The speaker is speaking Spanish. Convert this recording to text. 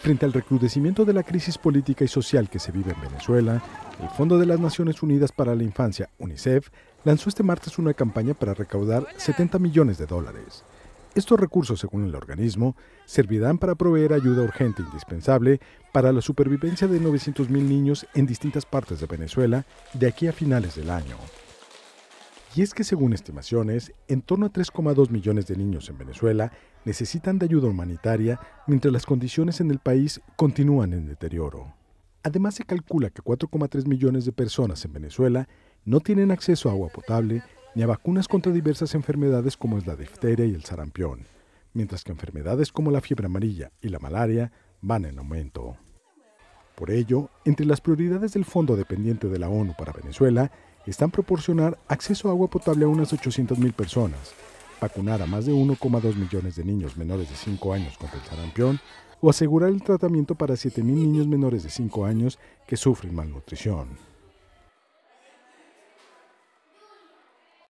Frente al recrudecimiento de la crisis política y social que se vive en Venezuela, el Fondo de las Naciones Unidas para la Infancia, UNICEF, lanzó este martes una campaña para recaudar 70 millones de dólares. Estos recursos, según el organismo, servirán para proveer ayuda urgente e indispensable para la supervivencia de 900.000 niños en distintas partes de Venezuela de aquí a finales del año. Y es que según estimaciones, en torno a 3,2 millones de niños en Venezuela necesitan de ayuda humanitaria mientras las condiciones en el país continúan en deterioro. Además se calcula que 4,3 millones de personas en Venezuela no tienen acceso a agua potable ni a vacunas contra diversas enfermedades como es la difteria y el sarampión, mientras que enfermedades como la fiebre amarilla y la malaria van en aumento. Por ello, entre las prioridades del Fondo Dependiente de la ONU para Venezuela están proporcionar acceso a agua potable a unas 800.000 personas, vacunar a más de 1,2 millones de niños menores de 5 años contra el sarampión o asegurar el tratamiento para 7.000 niños menores de 5 años que sufren malnutrición.